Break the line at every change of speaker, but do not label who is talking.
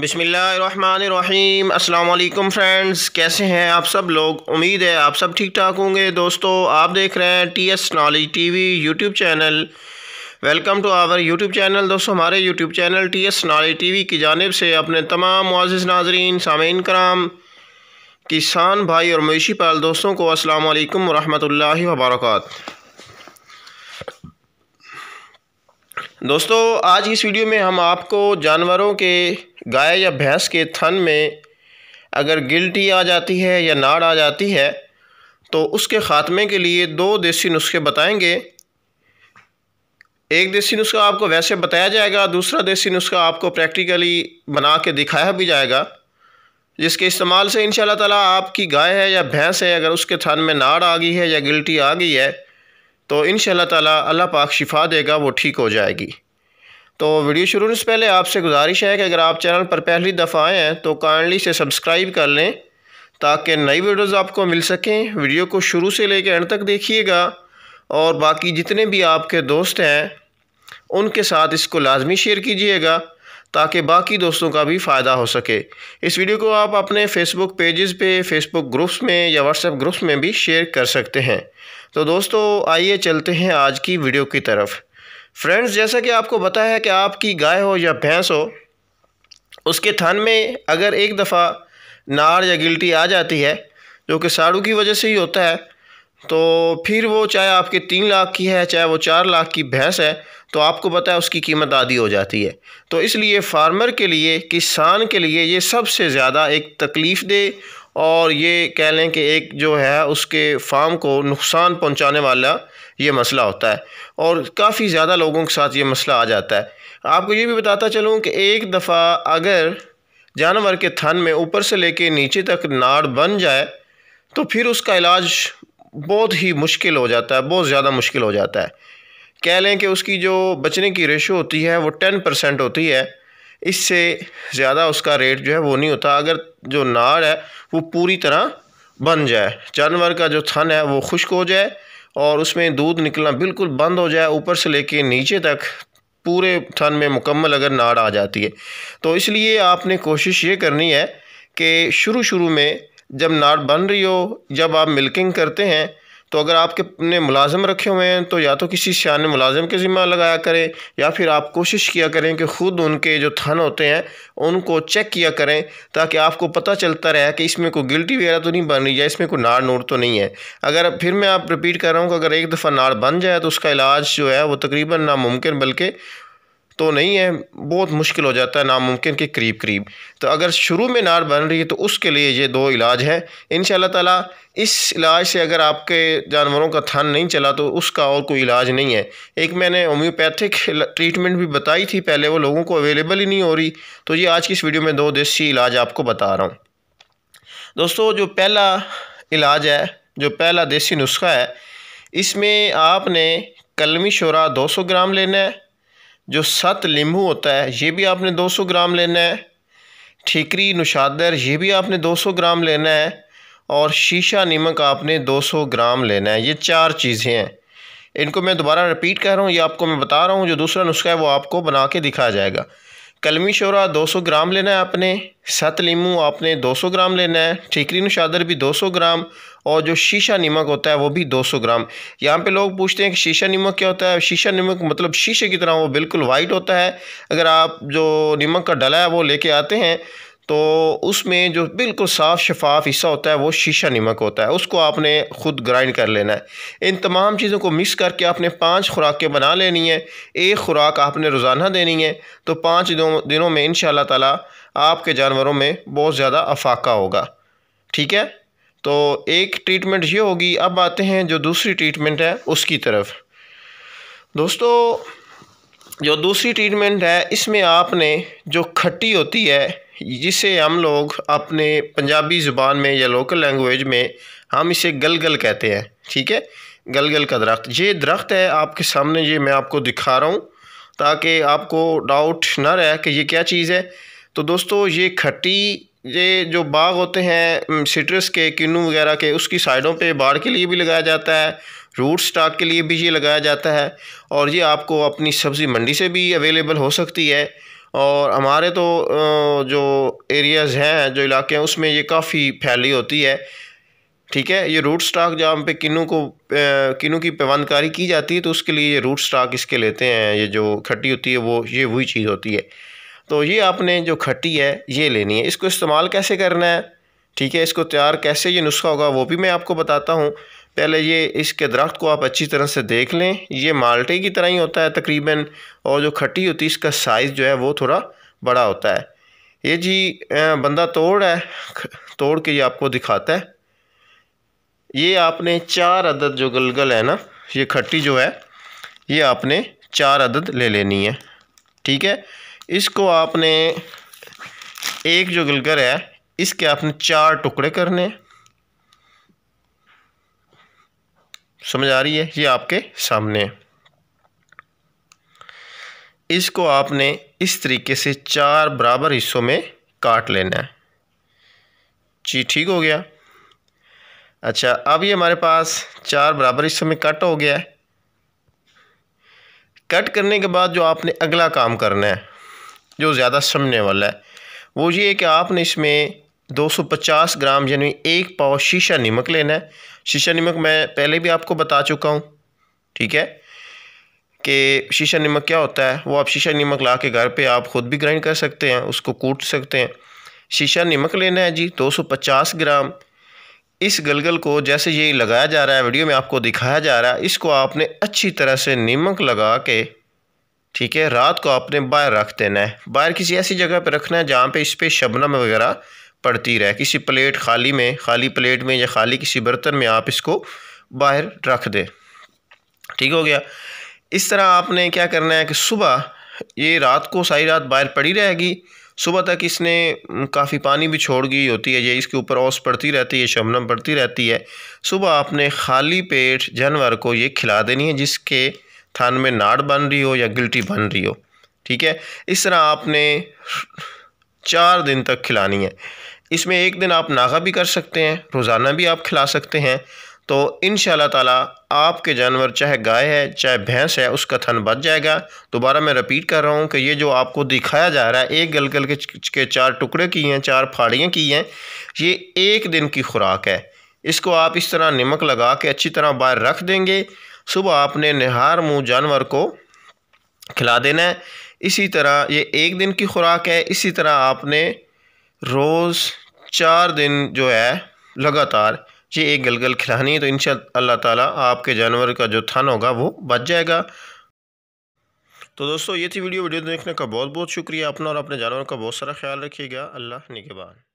बिसमीम अल्लाम फ्रेंड्स कैसे हैं आप सब लोग उम्मीद है आप सब ठीक ठाक होंगे दोस्तों आप देख रहे हैं T S knowledge T V YouTube channel welcome to our YouTube channel दोस्तों हमारे YouTube channel T S knowledge T V की जानब से अपने तमाम मुआज़ नाजरीन सामीन कराम किसान भाई और मवेशी पाल दोस्तों को अस्सलाम वालेकुम रहमतुल्लाहि वबरकत दोस्तों आज इस वीडियो में हम आपको जानवरों के गाय या भैंस के थन में अगर गिल्टी आ जाती है या नाड़ आ जाती है तो उसके ख़ात्मे के लिए दो देसी नुस्खे बताएंगे एक देसी नुस्खा आपको वैसे बताया जाएगा दूसरा देसी नुस्खा आपको प्रैक्टिकली बना के दिखाया भी जाएगा जिसके इस्तेमाल से इन ताला आपकी गाय है या भैंस है अगर उसके थन में नाड़ आ गई है या गिल्टी आ गई है तो इन ताला अल्लाह पाक शिफा देगा वो ठीक हो जाएगी तो वीडियो शुरू से पहले आपसे गुजारिश है कि अगर आप चैनल पर पहली दफ़ा आए हैं तो काइंडली से सब्सक्राइब कर लें ताकि नई वीडियोस आपको मिल सकें वीडियो को शुरू से लेकर एंड तक देखिएगा और बाकी जितने भी आपके दोस्त हैं उनके साथ इसको लाजमी शेयर कीजिएगा ताकि बाकी दोस्तों का भी फ़ायदा हो सके इस वीडियो को आप अपने फेसबुक पेजेस पे फेसबुक ग्रुप्स में या व्हाट्सएप ग्रुप्स में भी शेयर कर सकते हैं तो दोस्तों आइए चलते हैं आज की वीडियो की तरफ़ फ्रेंड्स जैसा कि आपको बताया है कि आपकी गाय हो या भैंस हो उसके थन में अगर एक दफ़ा नार या गिल्टी आ जाती है जो कि साड़ू की वजह से ही होता है तो फिर वो चाहे आपके तीन लाख की है चाहे वो चार लाख की भैंस है तो आपको पता है उसकी कीमत आधी हो जाती है तो इसलिए फार्मर के लिए किसान के लिए ये सबसे ज़्यादा एक तकलीफ़ दे और ये कह लें कि एक जो है उसके फार्म को नुकसान पहुंचाने वाला ये मसला होता है और काफ़ी ज़्यादा लोगों के साथ ये मसला आ जाता है आपको ये भी बताता चलूँ कि एक दफ़ा अगर जानवर के थन में ऊपर से लेके नीचे तक नाड़ बन जाए तो फिर उसका इलाज बहुत ही मुश्किल हो जाता है बहुत ज़्यादा मुश्किल हो जाता है कह लें कि उसकी जो बचने की रेशो होती है वो टेन परसेंट होती है इससे ज़्यादा उसका रेट जो है वो नहीं होता अगर जो नाड़ है वो पूरी तरह बन जाए जानवर का जो थन है वो खुश्क हो जाए और उसमें दूध निकलना बिल्कुल बंद हो जाए ऊपर से लेके नीचे तक पूरे थन में मुकम्मल अगर नाड़ आ जाती है तो इसलिए आपने कोशिश ये करनी है कि शुरू शुरू में जब नाड़ बन रही हो जब आप मिल्किंग करते हैं तो अगर आपके अपने मुलाजम रखे हुए हैं तो या तो किसी शान मुलाजम के ज़िम्मा लगाया करें या फिर आप कोशिश किया करें कि ख़ुद उनके जो थन होते हैं उनको चेक किया करें ताकि आपको पता चलता रहे कि इसमें कोई गिल्टी वगैरह तो नहीं बन रही है इसमें कोई नाड़ नूर तो नहीं है अगर फिर मैं आप रिपीट कर रहा हूँ कि अगर एक दफ़ा नाड़ बन जाए तो उसका इलाज जो है वो तकरीबन नामुमकिन बल्कि तो नहीं है बहुत मुश्किल हो जाता है नामुमकिन के करीब करीब तो अगर शुरू में नार बन रही है तो उसके लिए ये दो इलाज हैं इन ताला इस इलाज से अगर आपके जानवरों का थन नहीं चला तो उसका और कोई इलाज नहीं है एक मैंने होम्योपैथिक ट्रीटमेंट भी बताई थी पहले वो लोगों को अवेलेबल ही नहीं हो रही तो ये आज की इस वीडियो में दो देसी इलाज आपको बता रहा हूँ दोस्तों जो पहला इलाज है जो पहला देसी नुस्खा है इसमें आपने कलमी शोरा दो ग्राम लेना है जो सत लिम्बू होता है ये भी आपने 200 ग्राम लेना है ठीकरी नुशादर ये भी आपने 200 ग्राम लेना है और शीशा नमक आपने 200 ग्राम लेना है ये चार चीज़ें हैं इनको मैं दोबारा रिपीट कर रहा हूँ ये आपको मैं बता रहा हूँ जो दूसरा नुस्खा है वो आपको बना के दिखाया जाएगा कलमी शोरा 200 ग्राम लेना है आपने सत लीमू आपने 200 ग्राम लेना है ठीकरी नुशादर भी 200 ग्राम और जो शीशा नमक होता है वो भी 200 ग्राम यहाँ पे लोग पूछते हैं कि शीशा नमक क्या होता है शीशा नमक मतलब शीशे की तरह वो बिल्कुल वाइट होता है अगर आप जो नमक का डला है वो लेके आते हैं तो उसमें जो बिल्कुल साफ़ शफाफ हिस्सा होता है वो शीशा नमक होता है उसको आपने ख़ुद ग्राइंड कर लेना है इन तमाम चीज़ों को मिक्स करके आपने पाँच खुराकें बना लेनी है एक खुराक आपने रोज़ाना देनी है तो पाँच दिनों में इन ताला आपके जानवरों में बहुत ज़्यादा अफाका होगा ठीक है तो एक ट्रीटमेंट ये होगी अब आते हैं जो दूसरी ट्रीटमेंट है उसकी तरफ दोस्तों जो दूसरी ट्रीटमेंट है इसमें आपने जो खट्टी होती है जिसे हम लोग अपने पंजाबी ज़ुबान में या लोकल लैंग्वेज में हम इसे गलगल कहते हैं ठीक है गलगल का दरख्त ये दरख्त है आपके सामने ये मैं आपको दिखा रहा हूँ ताकि आपको डाउट ना रहे कि ये क्या चीज़ है तो दोस्तों ये खट्टी ये जो बाग होते हैं सिट्रस के किन्नू वगैरह के उसकी साइडों पे बाढ़ के लिए भी लगाया जाता है रूट स्टॉक के लिए भी ये लगाया जाता है और ये आपको अपनी सब्ज़ी मंडी से भी अवेलेबल हो सकती है और हमारे तो जो एरियाज़ हैं जो इलाके हैं उसमें ये काफ़ी फैली होती है ठीक है ये रूट स्टॉक जहाँ पे किन्नू को किन्नू की पैबंदकारी की जाती है तो उसके लिए ये रूट स्टॉक इसके लेते हैं ये जो खट्टी होती है वो ये वही चीज़ होती है तो ये आपने जो खट्टी है ये लेनी है इसको इस्तेमाल कैसे करना है ठीक है इसको तैयार कैसे ये नुस्खा होगा वो भी मैं आपको बताता हूँ पहले ये इसके दरख्त को आप अच्छी तरह से देख लें ये माल्टे की तरह ही होता है तकरीबन और जो खट्टी होती है इसका साइज़ जो है वो थोड़ा बड़ा होता है ये जी बंदा तोड़ है तोड़ के ये आपको दिखाता है ये आपने चार अदद जो गलगल है ना ये खट्टी जो है ये आपने चार अदद ले लेनी है ठीक है इसको आपने एक जो गलगर है इसके आपने चार टुकड़े करने हैं समझ आ रही है ये आपके सामने है इसको आपने इस तरीके से चार बराबर हिस्सों में काट लेना है जी ठीक हो गया अच्छा अब ये हमारे पास चार बराबर हिस्सों में कट हो गया है कट करने के बाद जो आपने अगला काम करना है जो ज़्यादा समझने वाला है वो ये है कि आपने इसमें 250 ग्राम यानी एक पाव शीशा नमक लेना है शीशा नमक मैं पहले भी आपको बता चुका हूँ ठीक है कि शीशा नमक क्या होता है वो आप शीशा नमक ला के घर पे आप ख़ुद भी ग्राइंड कर सकते हैं उसको कूट सकते हैं शीशा नमक लेना है जी 250 ग्राम इस गलगल को जैसे ये लगाया जा रहा है वीडियो में आपको दिखाया जा रहा है इसको आपने अच्छी तरह से नमक लगा के ठीक है रात को आपने बाहर रख देना है बाहर किसी ऐसी जगह पर रखना है जहाँ पर इस पर शबनम वगैरह पड़ती रहे किसी प्लेट खाली में खाली प्लेट में या खाली किसी बर्तन में आप इसको बाहर रख दें ठीक हो गया इस तरह आपने क्या करना है कि सुबह ये रात को सारी रात बाहर पड़ी रहेगी सुबह तक इसने काफ़ी पानी भी छोड़ गई होती है ये इसके ऊपर औस पड़ती रहती है शबनम पड़ती रहती है सुबह आपने खाली पेट जानवर को ये खिला देनी है जिसके थान में नाड़ बन रही हो या गिल्टी बन रही हो ठीक है इस तरह आपने चार दिन तक खिलानी है इसमें एक दिन आप नागा भी कर सकते हैं रोज़ाना भी आप खिला सकते हैं तो इन ताला आपके जानवर चाहे गाय है चाहे भैंस है उसका थन बच जाएगा दोबारा मैं रिपीट कर रहा हूँ कि ये जो आपको दिखाया जा रहा है एक गल गल के, के चार टुकड़े की हैं चार फाड़ियाँ की हैं ये एक दिन की खुराक है इसको आप इस तरह नमक लगा के अच्छी तरह बाहर रख देंगे सुबह आपने निहार मुँह जानवर को खिला देना है इसी तरह ये एक दिन की खुराक है इसी तरह आपने रोज़ चार दिन जो है लगातार ये एक गलगल खिलानी है तो इन अल्लाह ताला आपके जानवर का जो थन होगा वो बच जाएगा तो दोस्तों ये थी वीडियो वीडियो देखने का बहुत बहुत शुक्रिया अपना और अपने जानवर का बहुत सारा ख्याल रखिएगा अल्लाह निगेबान